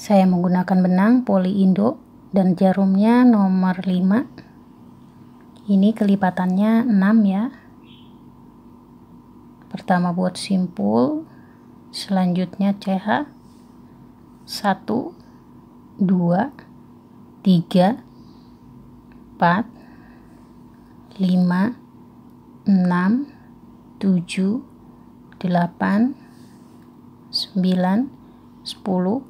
Saya menggunakan benang poli induk dan jarumnya nomor 5. Ini kelipatannya 6 ya. Pertama buat simpul, selanjutnya CH 1 2 3 4 5 6 7 8 9 10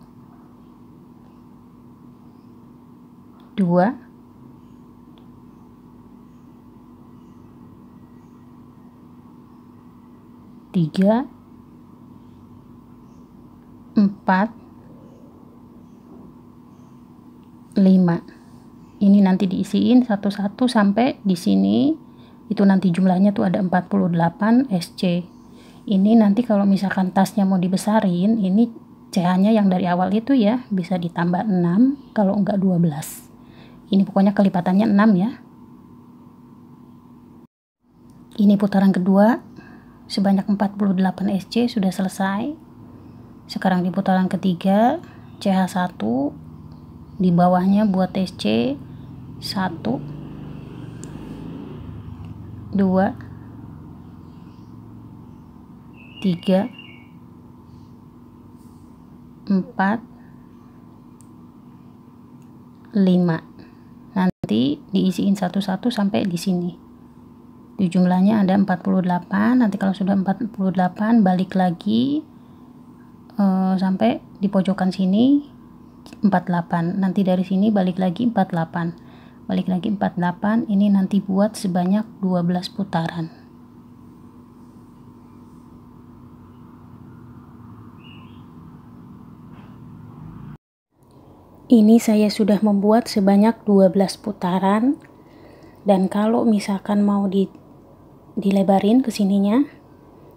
2 3 4 5 ini nanti diisiin satu-satu sampai di sini itu nanti jumlahnya tuh ada 48 SC ini nanti kalau misalkan tasnya mau dibesarin ini CH nya yang dari awal itu ya bisa ditambah 6 kalau enggak 12 ini pokoknya kelipatannya 6 ya ini putaran kedua sebanyak 48 SC sudah selesai sekarang di putaran ketiga CH1 di bawahnya buat SC 1 2 3 4 5 nanti diisiin satu-satu sampai di sini di jumlahnya ada 48 nanti kalau sudah 48 balik lagi e, sampai di pojokan sini 48 nanti dari sini balik lagi 48 balik lagi 48 ini nanti buat sebanyak 12 putaran Ini saya sudah membuat sebanyak 12 putaran dan kalau misalkan mau di, dilebarin ke sininya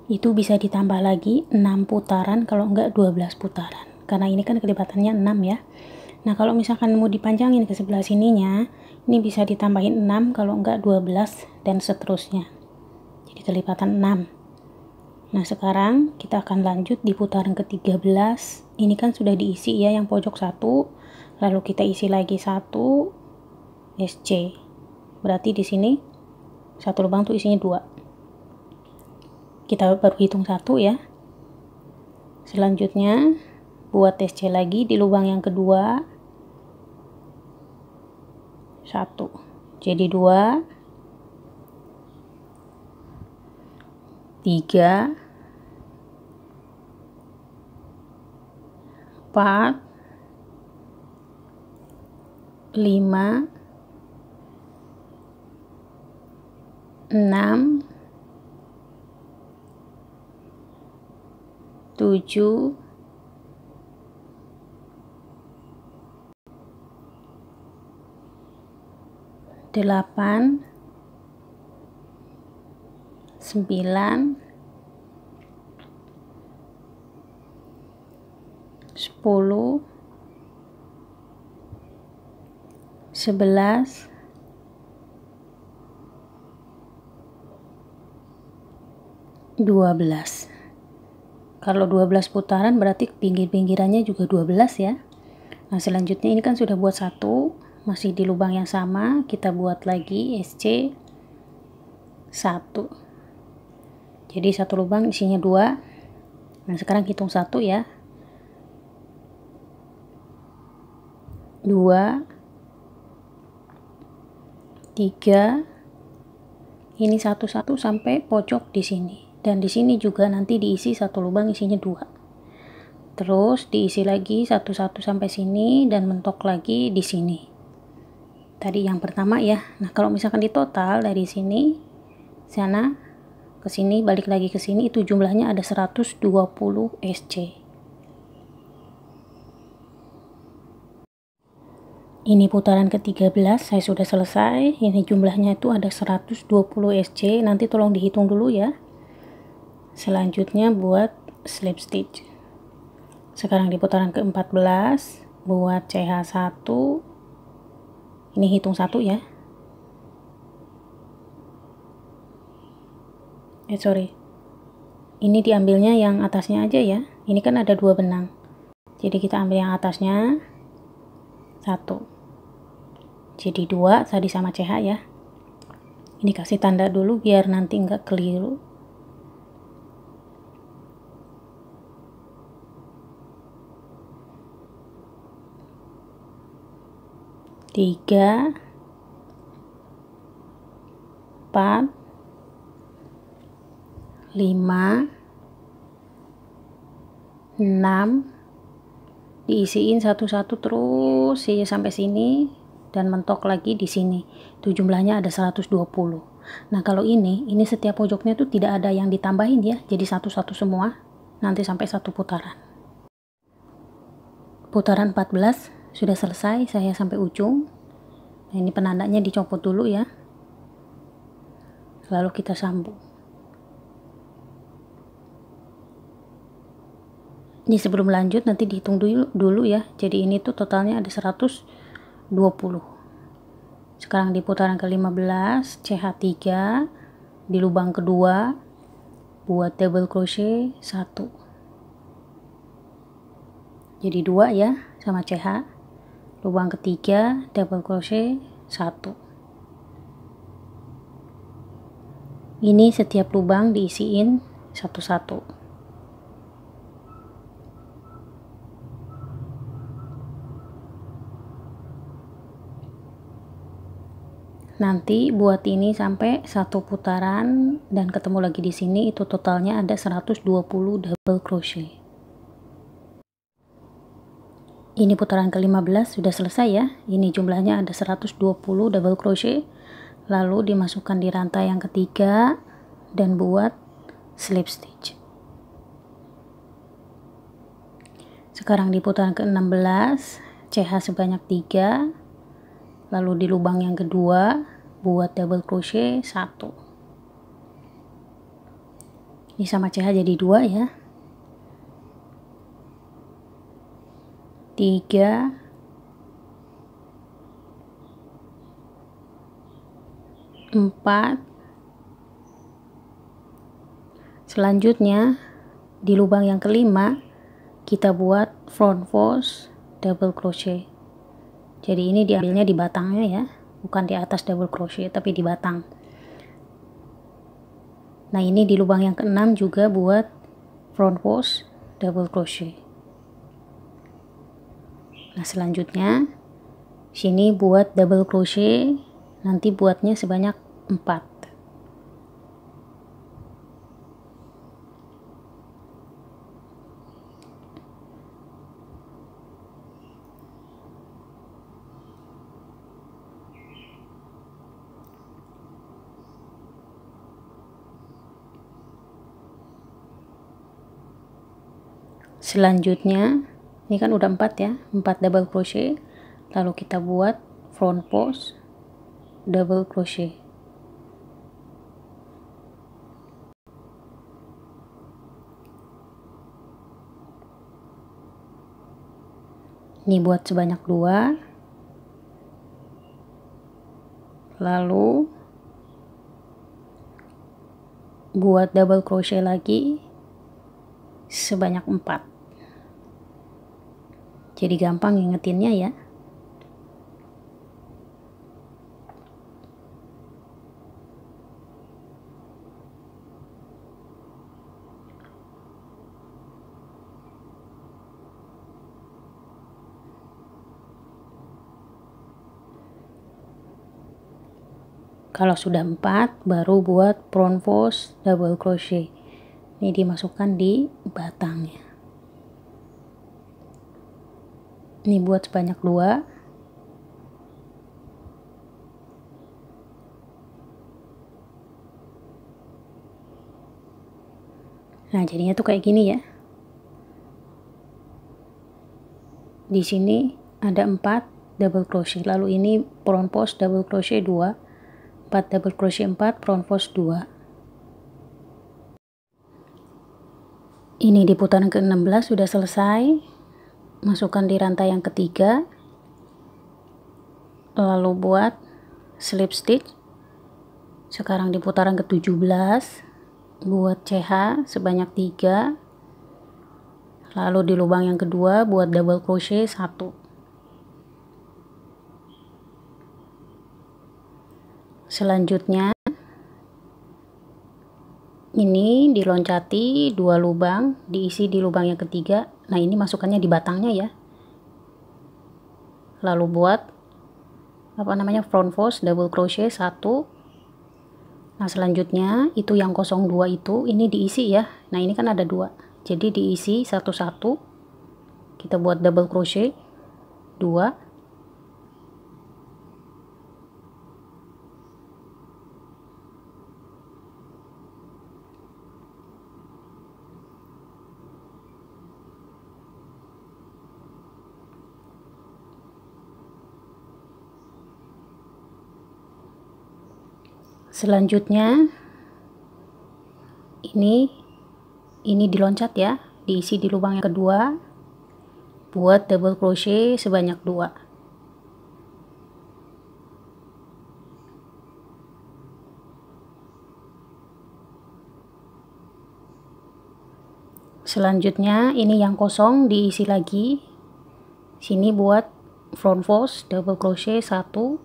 itu bisa ditambah lagi 6 putaran kalau enggak 12 putaran karena ini kan kelipatannya 6 ya nah kalau misalkan mau dipanjangin ke sebelah sininya ini bisa ditambahin 6 kalau enggak 12 dan seterusnya jadi kelipatan 6 nah sekarang kita akan lanjut di putaran ke 13 ini kan sudah diisi ya yang pojok satu lalu kita isi lagi satu SC berarti di sini satu lubang tuh isinya dua kita baru hitung satu ya selanjutnya buat SC lagi di lubang yang kedua satu jadi dua tiga empat lima, enam, tujuh, delapan, sembilan, sepuluh. 11 12 kalau 12 putaran berarti pinggir-pinggirannya juga 12 ya nah selanjutnya ini kan sudah buat satu masih di lubang yang sama kita buat lagi SC 1 jadi satu lubang isinya 2 nah sekarang hitung satu ya 2 3 ini satu-satu sampai pojok di sini dan di sini juga nanti diisi satu lubang isinya dua terus diisi lagi satu-satu sampai sini dan mentok lagi di sini tadi yang pertama ya nah kalau misalkan di total dari sini sana ke sini balik lagi ke sini itu jumlahnya ada 120 SC ini putaran ke-13 saya sudah selesai ini jumlahnya itu ada 120 SC nanti tolong dihitung dulu ya selanjutnya buat slip stitch sekarang di putaran ke-14 buat CH1 ini hitung satu ya eh sorry ini diambilnya yang atasnya aja ya ini kan ada dua benang jadi kita ambil yang atasnya satu jadi dua tadi sama CH ya ini kasih tanda dulu biar nanti nggak keliru tiga empat lima enam diisiin satu-satu terus ya sampai sini dan mentok lagi di sini. Itu jumlahnya ada 120. Nah, kalau ini, ini setiap pojoknya tuh tidak ada yang ditambahin ya, jadi satu-satu semua, nanti sampai satu putaran. Putaran 14 sudah selesai, saya sampai ujung. Nah, ini penandanya dicopot dulu ya. Lalu kita sambung. Ini sebelum lanjut nanti dihitung dulu, dulu ya. Jadi ini tuh totalnya ada 100 20 sekarang di putaran ke-15 CH3 di lubang kedua buat double crochet 1 jadi 2 ya sama CH lubang ketiga double crochet 1 ini setiap lubang diisiin satu-satu nanti buat ini sampai satu putaran dan ketemu lagi di sini itu totalnya ada 120 double crochet ini putaran ke-15 sudah selesai ya ini jumlahnya ada 120 double crochet lalu dimasukkan di rantai yang ketiga dan buat slip stitch sekarang di putaran ke-16 CH sebanyak 3 lalu di lubang yang kedua buat double crochet satu ini sama CH jadi dua ya tiga empat selanjutnya di lubang yang kelima kita buat front post double crochet jadi ini diambilnya di batangnya ya bukan di atas double crochet tapi di batang nah ini di lubang yang keenam juga buat front post double crochet nah selanjutnya sini buat double crochet nanti buatnya sebanyak 4 selanjutnya ini kan udah empat ya empat double crochet lalu kita buat front post double crochet ini buat sebanyak dua lalu buat double crochet lagi sebanyak empat jadi gampang ingetinnya ya. Kalau sudah empat, baru buat front post double crochet. Ini dimasukkan di batangnya. ini buat sebanyak dua nah jadinya tuh kayak gini ya di sini ada empat double crochet lalu ini front post double crochet dua, empat double crochet empat, front post dua. ini di putaran ke-16 sudah selesai masukkan di rantai yang ketiga lalu buat slip stitch sekarang di putaran ke-17 buat CH sebanyak 3 lalu di lubang yang kedua buat double crochet 1 selanjutnya ini diloncati dua lubang diisi di lubang yang ketiga nah ini masukannya di batangnya ya lalu buat apa namanya front post double crochet satu nah selanjutnya itu yang kosong dua itu ini diisi ya nah ini kan ada dua jadi diisi satu-satu kita buat double crochet dua selanjutnya ini ini diloncat ya diisi di lubang yang kedua buat double crochet sebanyak dua selanjutnya ini yang kosong diisi lagi sini buat front post double crochet satu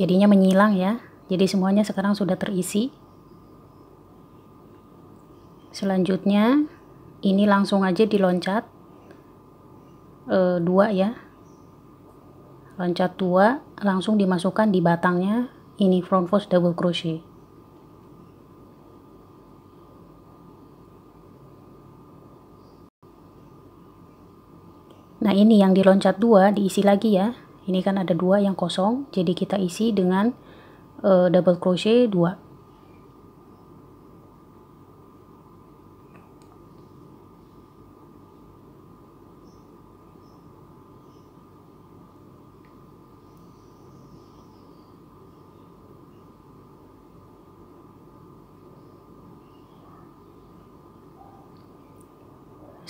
jadinya menyilang ya jadi semuanya sekarang sudah terisi selanjutnya ini langsung aja diloncat e, dua ya loncat dua langsung dimasukkan di batangnya ini front post double crochet Nah ini yang diloncat dua diisi lagi ya ini kan ada dua yang kosong jadi kita isi dengan uh, double crochet 2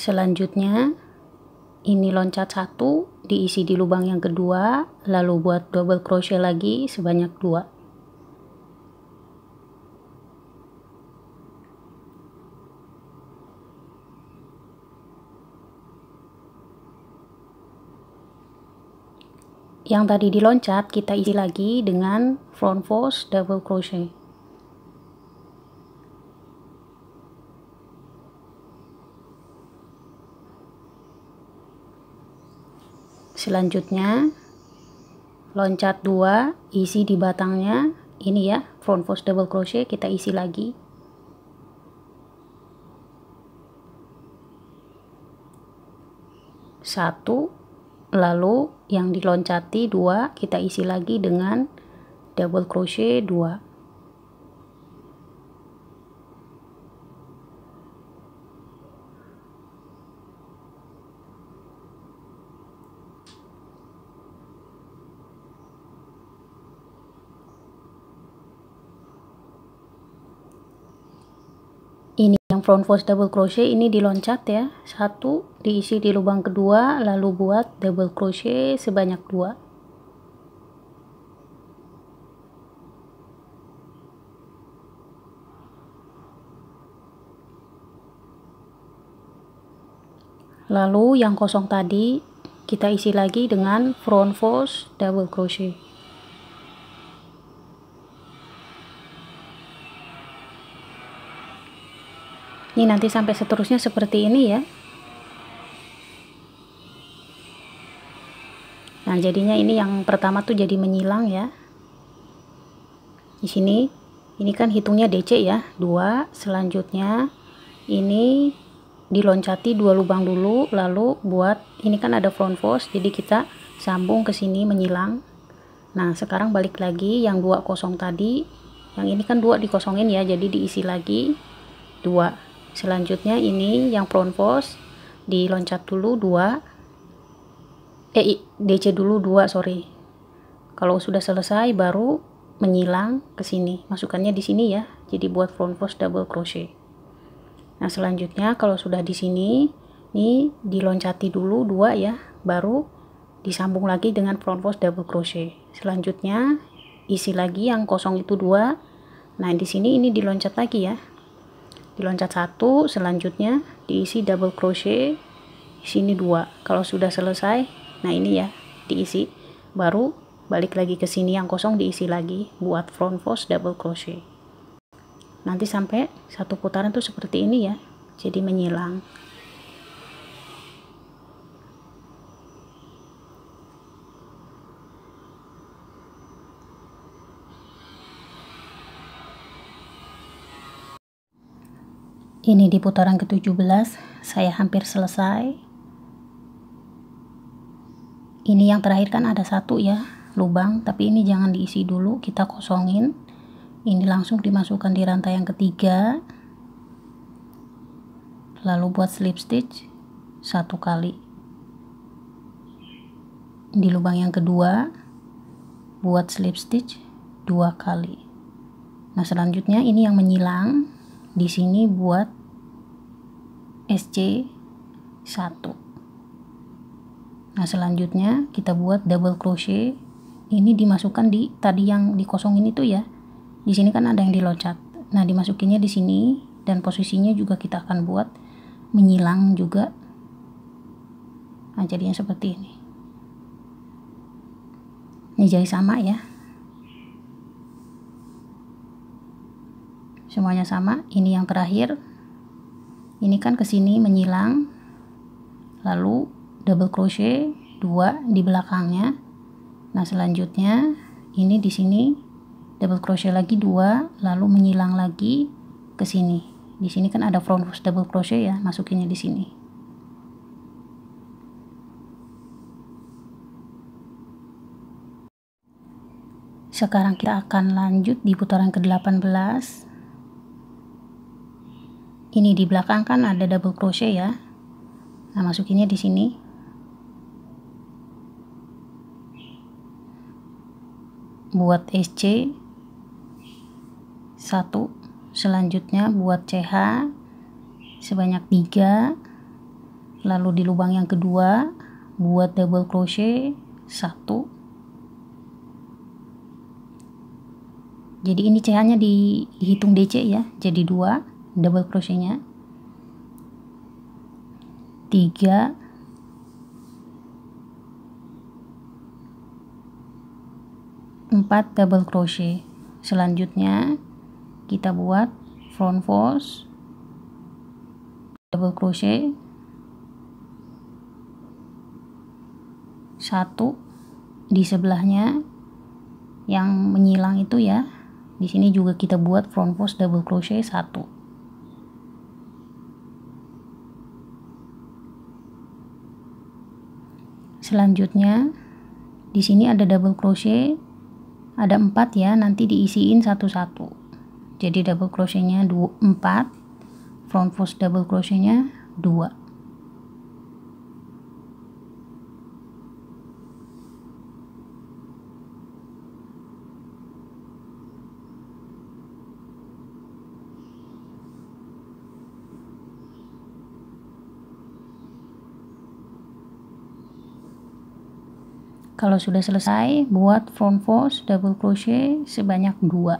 selanjutnya ini loncat satu diisi di lubang yang kedua lalu buat double crochet lagi sebanyak dua yang tadi diloncat kita isi lagi dengan front post double crochet selanjutnya loncat dua isi di batangnya ini ya front post double crochet kita isi lagi satu lalu yang diloncati dua kita isi lagi dengan double crochet dua yang front post double crochet ini diloncat ya satu diisi di lubang kedua lalu buat double crochet sebanyak dua lalu yang kosong tadi kita isi lagi dengan front post double crochet ini nanti sampai seterusnya seperti ini ya nah jadinya ini yang pertama tuh jadi menyilang ya di sini ini kan hitungnya DC ya dua. selanjutnya ini diloncati dua lubang dulu lalu buat ini kan ada front post jadi kita sambung ke sini menyilang nah sekarang balik lagi yang dua kosong tadi yang ini kan dua dikosongin ya jadi diisi lagi dua selanjutnya ini yang front post diloncat dulu 2 eh DC dulu 2 sorry kalau sudah selesai baru menyilang ke sini masukannya di sini ya jadi buat front post double crochet nah selanjutnya kalau sudah di sini ini diloncati dulu 2 ya baru disambung lagi dengan front post double crochet selanjutnya isi lagi yang kosong itu dua nah di sini ini diloncat lagi ya diloncat satu selanjutnya diisi double crochet sini dua kalau sudah selesai nah ini ya diisi baru balik lagi ke sini yang kosong diisi lagi buat front post double crochet nanti sampai satu putaran tuh seperti ini ya jadi menyilang Ini di putaran ke-17, saya hampir selesai. Ini yang terakhir kan ada satu ya, lubang, tapi ini jangan diisi dulu, kita kosongin. Ini langsung dimasukkan di rantai yang ketiga. Lalu buat slip stitch satu kali. Di lubang yang kedua, buat slip stitch dua kali. Nah, selanjutnya ini yang menyilang di sini buat SC 1 nah selanjutnya kita buat double crochet ini dimasukkan di tadi yang dikosongin itu ya di sini kan ada yang diloncat nah dimasukinnya di sini dan posisinya juga kita akan buat menyilang juga nah jadinya seperti ini ini jadi sama ya semuanya sama ini yang terakhir ini kan ke sini menyilang lalu double crochet dua di belakangnya nah selanjutnya ini di sini double crochet lagi dua lalu menyilang lagi ke sini di sini kan ada front post double crochet ya masukinnya di sini sekarang kita akan lanjut di putaran ke-18 ini di belakang kan ada double crochet ya nah masukinnya di sini buat SC 1 selanjutnya buat CH sebanyak 3 lalu di lubang yang kedua buat double crochet 1 jadi ini CH nya dihitung DC ya jadi 2 double crochetnya tiga empat double crochet selanjutnya kita buat front post double crochet satu di sebelahnya yang menyilang itu ya di sini juga kita buat front post double crochet satu selanjutnya di sini ada double crochet ada empat ya nanti diisiin satu-satu jadi double crochetnya 4 front post double crochetnya 2 kalau sudah selesai buat front post double crochet sebanyak dua.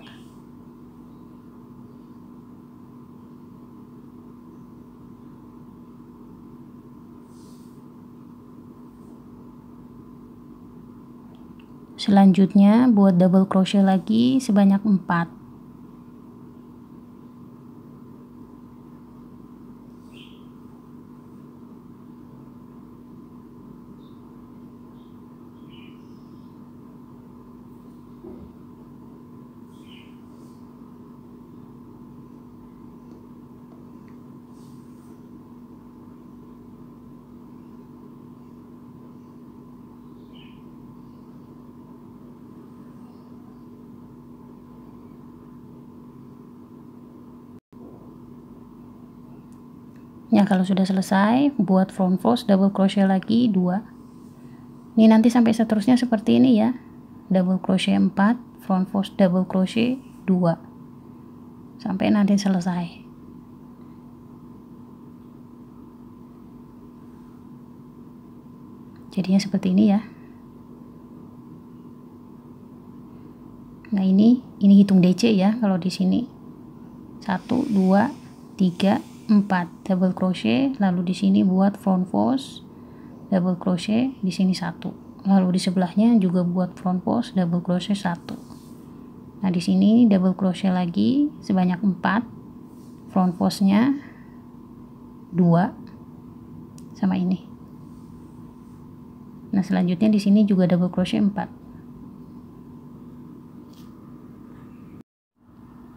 Selanjutnya buat double crochet lagi sebanyak empat. ya kalau sudah selesai buat front post double crochet lagi dua. ini nanti sampai seterusnya seperti ini ya double crochet 4 front post double crochet 2 sampai nanti selesai jadinya seperti ini ya nah ini ini hitung DC ya kalau di sini 1 2 3 4 double crochet lalu di sini buat front post double crochet di sini satu lalu di sebelahnya juga buat front post double crochet satu nah di sini double crochet lagi sebanyak 4 front postnya dua sama ini nah selanjutnya di sini juga double crochet 4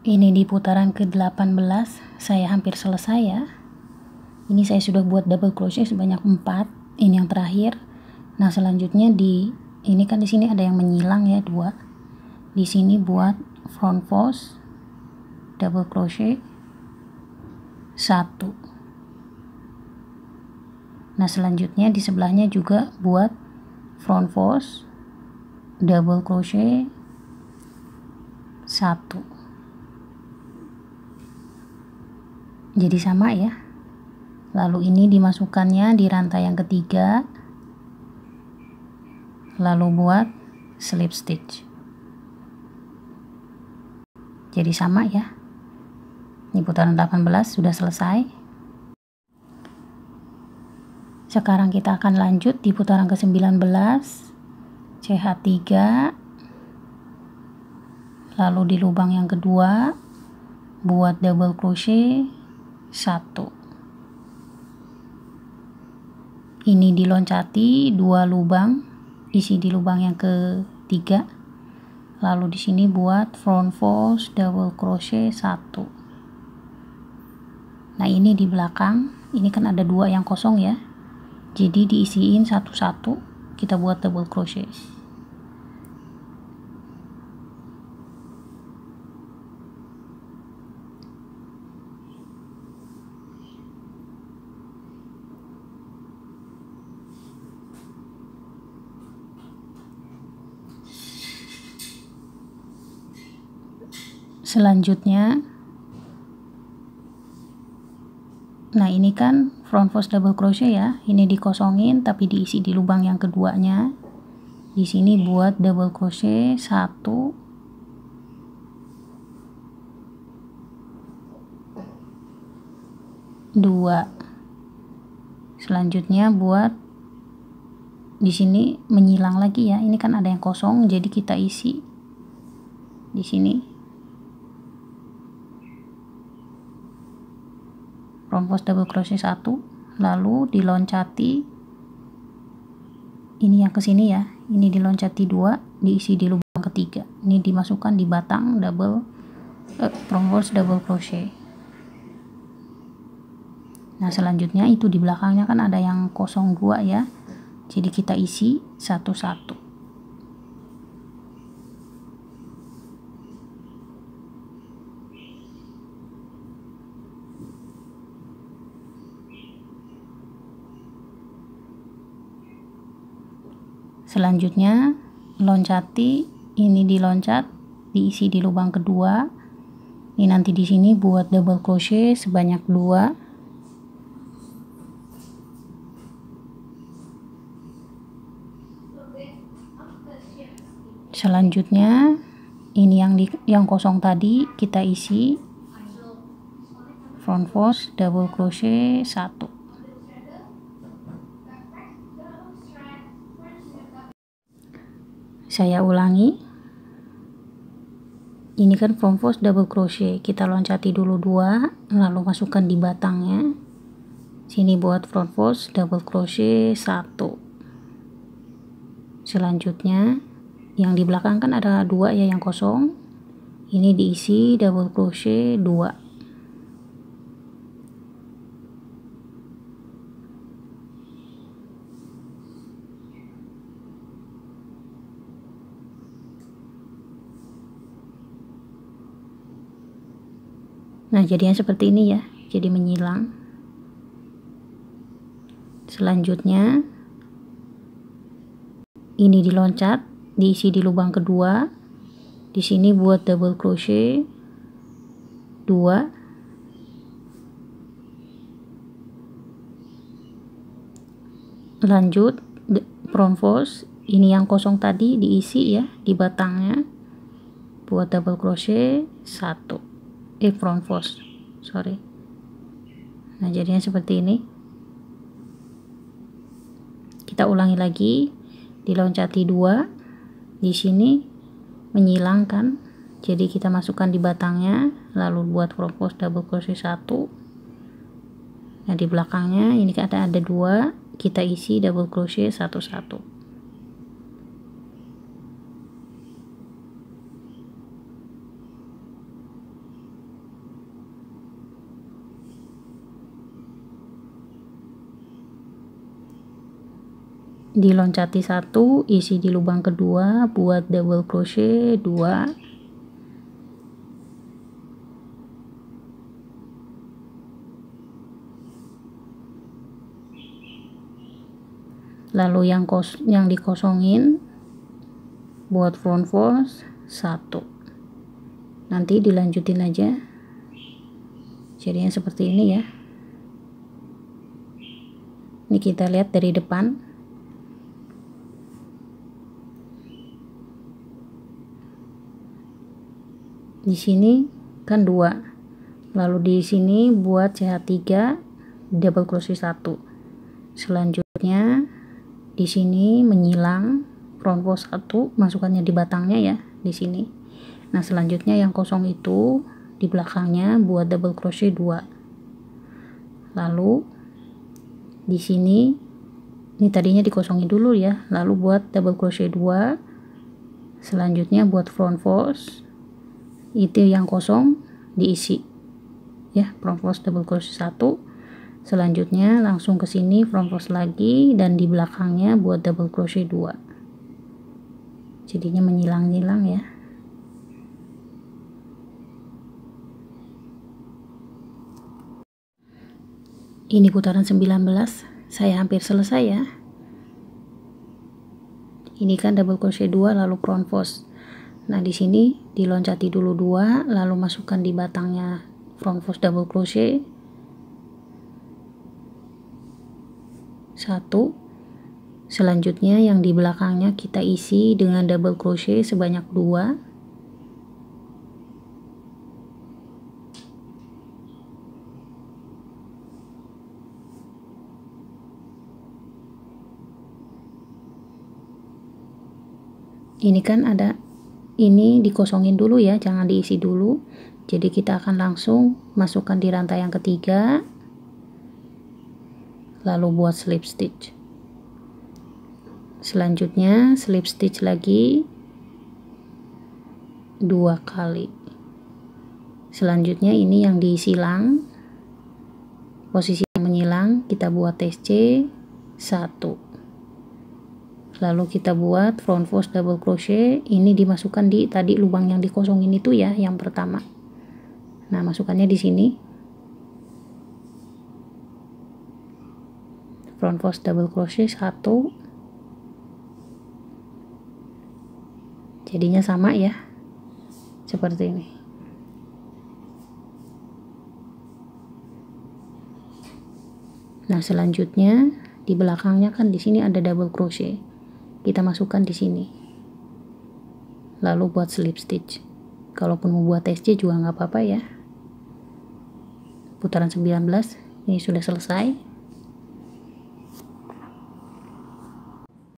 Ini di putaran ke-18, saya hampir selesai ya. Ini saya sudah buat double crochet sebanyak 4, ini yang terakhir. Nah, selanjutnya di ini kan di sini ada yang menyilang ya, dua. Di sini buat front post double crochet satu. Nah, selanjutnya di sebelahnya juga buat front post double crochet 1 jadi sama ya lalu ini dimasukkannya di rantai yang ketiga lalu buat slip stitch jadi sama ya ini putaran 18 sudah selesai sekarang kita akan lanjut di putaran ke 19 CH3 lalu di lubang yang kedua buat double crochet satu, ini diloncati dua lubang isi di lubang yang ketiga lalu di sini buat front false double crochet satu. nah ini di belakang ini kan ada dua yang kosong ya jadi diisiin satu-satu kita buat double crochet selanjutnya nah ini kan front post double crochet ya ini dikosongin tapi diisi di lubang yang keduanya di sini buat double crochet satu dua selanjutnya buat di sini menyilang lagi ya ini kan ada yang kosong jadi kita isi di sini rombos double crochet 1 lalu diloncati ini yang kesini ya ini diloncati dua diisi di lubang ketiga ini dimasukkan di batang double eh, double crochet nah selanjutnya itu di belakangnya kan ada yang kosong dua ya jadi kita isi satu-satu selanjutnya loncati ini diloncat diisi di lubang kedua ini nanti di sini buat double crochet sebanyak dua selanjutnya ini yang di, yang kosong tadi kita isi front post double crochet satu saya ulangi ini kan front post double crochet kita loncati dulu dua lalu masukkan di batangnya sini buat front post double crochet satu selanjutnya yang di belakang kan ada dua ya yang kosong ini diisi double crochet dua kejadian seperti ini ya jadi menyilang selanjutnya ini diloncat diisi di lubang kedua di sini buat double crochet 2 lanjut front ini yang kosong tadi diisi ya di batangnya buat double crochet satu eh front post sorry nah jadinya seperti ini kita ulangi lagi di loncati dua di sini menyilangkan jadi kita masukkan di batangnya lalu buat front post double crochet satu nah di belakangnya ini ada kan ada dua kita isi double crochet satu satu diloncati satu isi di lubang kedua buat double crochet dua lalu yang kos yang dikosongin buat front post satu nanti dilanjutin aja jadinya seperti ini ya ini kita lihat dari depan di sini kan dua lalu di sini buat CH3 double crochet 1 selanjutnya di sini menyilang front post 1 masukannya di batangnya ya di sini nah selanjutnya yang kosong itu di belakangnya buat double crochet 2 lalu di sini ini tadinya dikosongin dulu ya lalu buat double crochet 2 selanjutnya buat front post itu yang kosong diisi ya front post double crochet 1 selanjutnya langsung ke sini front post lagi dan di belakangnya buat double crochet 2 jadinya menyilang-nyilang ya ini putaran 19 saya hampir selesai ya ini kan double crochet 2 lalu front post Nah, di sini diloncati dulu dua, lalu masukkan di batangnya front post double crochet. Satu. Selanjutnya yang di belakangnya kita isi dengan double crochet sebanyak dua. Ini kan ada ini dikosongin dulu ya jangan diisi dulu jadi kita akan langsung masukkan di rantai yang ketiga lalu buat slip stitch selanjutnya slip stitch lagi dua kali selanjutnya ini yang disilang posisi menyilang kita buat TC 1 lalu kita buat front post double crochet ini dimasukkan di tadi lubang yang dikosongin itu ya yang pertama nah masukannya di sini front post double crochet satu jadinya sama ya seperti ini nah selanjutnya di belakangnya kan di sini ada double crochet kita masukkan di sini lalu buat slip stitch kalaupun mau buat SC juga nggak apa-apa ya putaran 19 ini sudah selesai